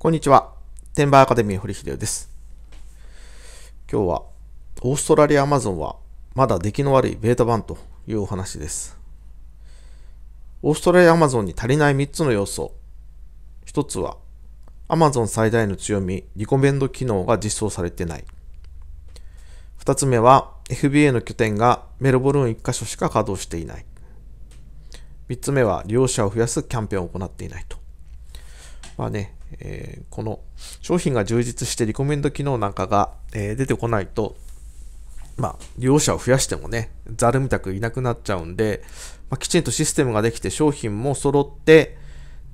こんにちは。テンバーアカデミー堀秀夫です。今日は、オーストラリアアマゾンはまだ出来の悪いベータ版というお話です。オーストラリアアマゾンに足りない3つの要素。1つは、アマゾン最大の強み、リコメンド機能が実装されてない。2つ目は、FBA の拠点がメルボルン1カ所しか稼働していない。3つ目は、利用者を増やすキャンペーンを行っていないと。まあね、えー、この商品が充実してリコメンド機能なんかが、えー、出てこないと、まあ、利用者を増やしてもね、ざるみたくいなくなっちゃうんで、まあ、きちんとシステムができて商品も揃って、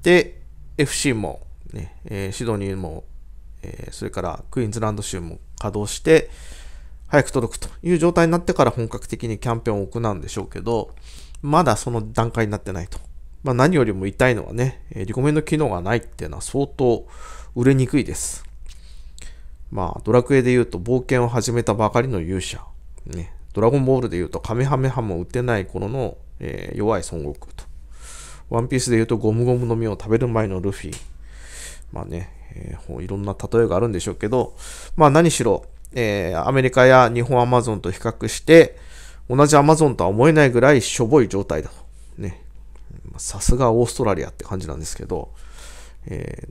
で、FC も、ね、えー、シドニーも、えそれからクイーンズランド州も稼働して、早く届くという状態になってから本格的にキャンペーンを行うんでしょうけど、まだその段階になってないとまあ、何よりも痛いのはね、リコメンド機能がないっていうのは相当売れにくいです。まあ、ドラクエで言うと冒険を始めたばかりの勇者、ね、ドラゴンボールで言うとカメハメハも打てない頃の、えー、弱い孫悟空と、ワンピースで言うとゴムゴムの実を食べる前のルフィ、まあね、えー、いろんな例えがあるんでしょうけど、まあ何しろ、えー、アメリカや日本アマゾンと比較して、同じアマゾンとは思えないぐらいしょぼい状態だと。ね。さすがオーストラリアって感じなんですけど、え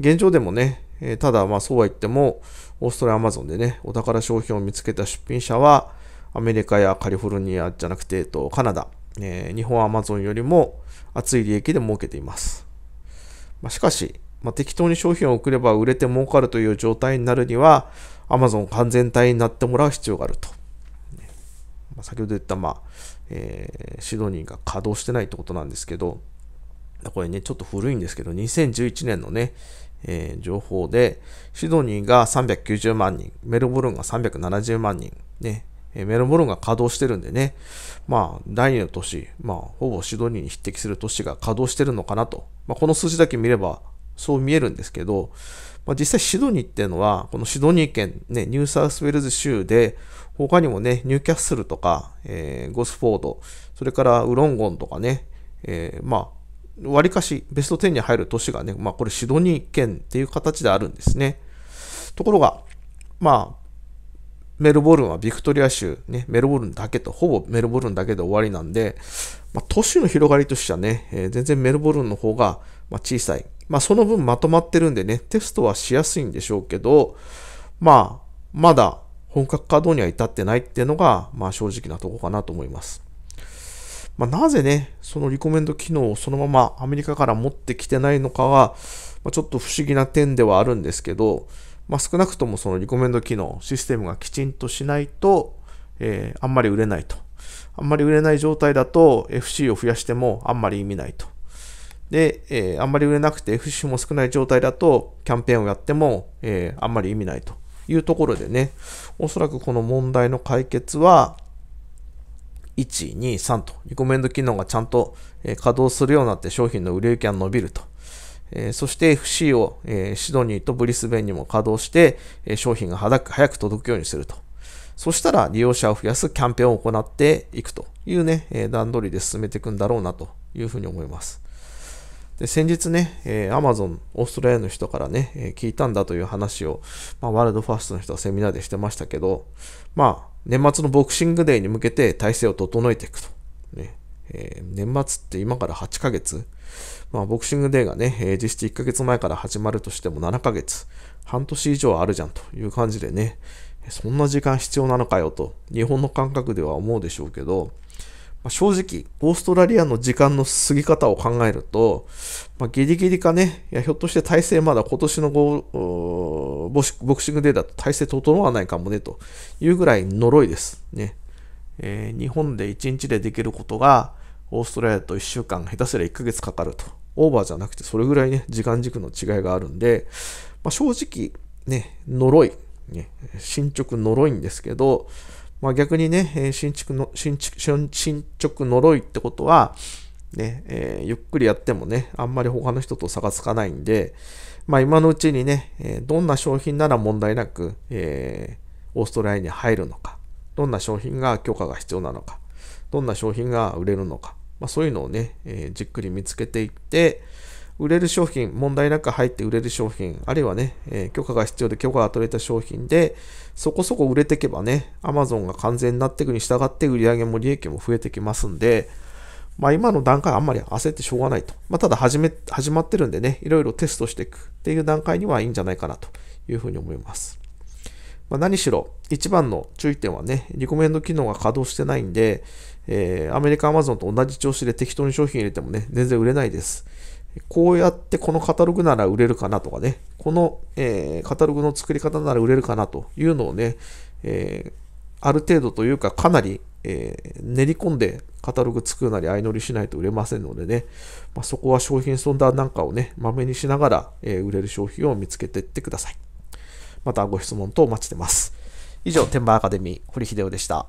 ー、現状でもね、えー、ただまあそうは言っても、オーストラリアアマゾンでね、お宝商品を見つけた出品者は、アメリカやカリフォルニアじゃなくて、えっと、カナダ、えー、日本アマゾンよりも厚い利益で儲けています。まあ、しかし、まあ、適当に商品を送れば売れて儲かるという状態になるには、アマゾン完全体になってもらう必要があると。先ほど言った、まあえー、シドニーが稼働してないってことなんですけど、これね、ちょっと古いんですけど、2011年のね、えー、情報で、シドニーが390万人、メルボルンが370万人、ね、えメルボルンが稼働してるんでね、まあ、第2の都市、まあ、ほぼシドニーに匹敵する都市が稼働してるのかなと、まあ、この数字だけ見れば、そう見えるんですけど、まあ、実際シドニーっていうのは、このシドニー県、ね、ニューサウスウェルズ州で、他にもね、ニューキャッスルとか、えー、ゴスフォード、それからウロンゴンとかね、えー、まあ、わりかしベスト10に入る都市がね、まあこれシドニー県っていう形であるんですね。ところが、まあ、メルボルンはビクトリア州、ね、メルボルンだけと、ほぼメルボルンだけで終わりなんで、まあ、都市の広がりとしてはね、えー、全然メルボルンの方が小さい。まあ、その分まとまってるんでね、テストはしやすいんでしょうけど、まあ、まだ本格稼働には至ってないっていうのが、まあ、正直なとこかなと思います。まあ、なぜね、そのリコメンド機能をそのままアメリカから持ってきてないのかは、まあ、ちょっと不思議な点ではあるんですけど、まあ、少なくともそのリコメンド機能、システムがきちんとしないと、えー、あんまり売れないと。あんまり売れない状態だと FC を増やしてもあんまり意味ないと。で、えー、あんまり売れなくて FC も少ない状態だとキャンペーンをやっても、えー、あんまり意味ないというところでね、おそらくこの問題の解決は、1、2、3と、リコメンド機能がちゃんと稼働するようになって商品の売れ行きが伸びると。えそして FC を、えシドニーとブリスベンにも稼働して、え商品が早く届くようにすると。そしたら利用者を増やすキャンペーンを行っていくというね、え段取りで進めていくんだろうなというふうに思います。で先日ね、えマ Amazon オーストラリアの人からね、え聞いたんだという話を、まあ、ワールドファーストの人はセミナーでしてましたけど、まあ、年末のボクシングデーに向けて体制を整えていくと。ねえ年末って今から8ヶ月まあ、ボクシングデーがね、えー、実質1ヶ月前から始まるとしても7ヶ月、半年以上あるじゃんという感じでね、そんな時間必要なのかよと、日本の感覚では思うでしょうけど、まあ、正直、オーストラリアの時間の過ぎ方を考えると、まあ、ギリギリかね、いやひょっとして体制まだ今年のボクシングデーだと体制整わないかもねというぐらい呪いです。ねえー、日本で1日でできることが、オーストラリアと1週間、下手すりゃ1ヶ月かかるとオーバーじゃなくて、それぐらいね、時間軸の違いがあるんで、まあ、正直、ね、呪い、ね、進捗呪いんですけど、まあ、逆にね、新築の新築進捗呪いってことは、ねえー、ゆっくりやってもね、あんまり他の人と差がつかないんで、まあ、今のうちにね、えどんな商品なら問題なく、えー、オーストラリアに入るのか、どんな商品が許可が必要なのか、どんな商品が売れるのか、まあ、そういうのをね、えー、じっくり見つけていって、売れる商品、問題なく入って売れる商品、あるいはね、えー、許可が必要で許可が取れた商品で、そこそこ売れていけばね、Amazon が完全になっていくに従って売り上げも利益も増えてきますんで、まあ今の段階あんまり焦ってしょうがないと。まあただ始め、始まってるんでね、いろいろテストしていくっていう段階にはいいんじゃないかなというふうに思います。まあ、何しろ、一番の注意点はね、リコメンド機能が稼働してないんで、えー、アメリカ Amazon と同じ調子で適当に商品入れてもね、全然売れないです。こうやってこのカタログなら売れるかなとかね、この、えー、カタログの作り方なら売れるかなというのをね、えー、ある程度というかかなり、えー、練り込んでカタログ作るなり相乗りしないと売れませんのでね、まあ、そこは商品ソンダーなんかをね、まめにしながら、え売れる商品を見つけていってください。またご質問等お待ちしてます。以上、天馬アカデミー、堀秀夫でした。